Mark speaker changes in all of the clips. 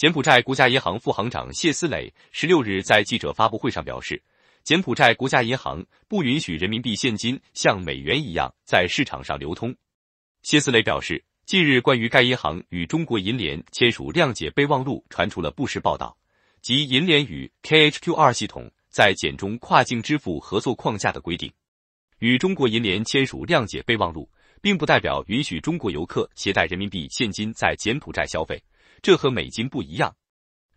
Speaker 1: 柬埔寨国家银行副行长谢思磊十六日在记者发布会上表示，柬埔寨国家银行不允许人民币现金像美元一样在市场上流通。谢思磊表示，近日关于该银行与中国银联签署谅解备忘录传出了不实报道，及银联与 KHQR 系统在柬中跨境支付合作框架的规定，与中国银联签署谅解备忘录，并不代表允许中国游客携带人民币现金在柬埔寨消费。这和美金不一样，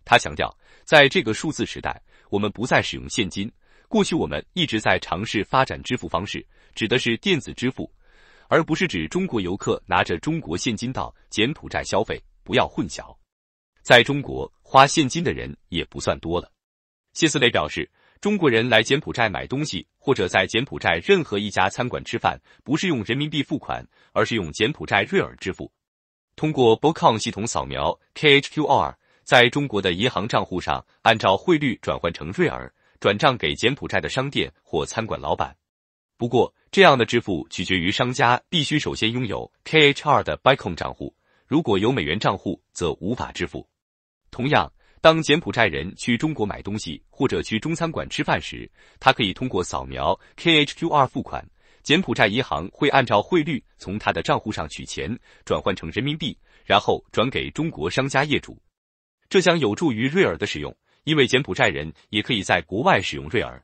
Speaker 1: 他强调，在这个数字时代，我们不再使用现金。过去我们一直在尝试发展支付方式，指的是电子支付，而不是指中国游客拿着中国现金到柬埔寨消费，不要混淆。在中国花现金的人也不算多了。谢斯雷表示，中国人来柬埔寨买东西，或者在柬埔寨任何一家餐馆吃饭，不是用人民币付款，而是用柬埔寨瑞尔支付。通过 b o c o m 系统扫描 K H Q R，在中国的银行账户上按照汇率转换成瑞尔，转账给柬埔寨的商店或餐馆老板。不过，这样的支付取决于商家必须首先拥有 K H R 的 b i c o m 账户，如果有美元账户则无法支付。同样，当柬埔寨人去中国买东西或者去中餐馆吃饭时，他可以通过扫描 K H Q R 付款。柬埔寨银行会按照汇率从他的账户上取钱，转换成人民币，然后转给中国商家业主。这将有助于瑞尔的使用，因为柬埔寨人也可以在国外使用瑞尔。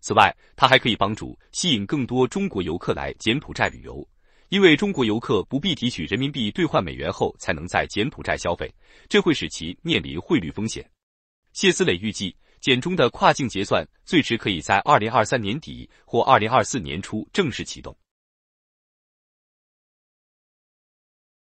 Speaker 1: 此外，它还可以帮助吸引更多中国游客来柬埔寨旅游，因为中国游客不必提取人民币兑换美元后才能在柬埔寨消费，这会使其面临汇率风险。谢思磊预计。简中的跨境结算最迟可以在二零二三年底或二零二四年初正式启动。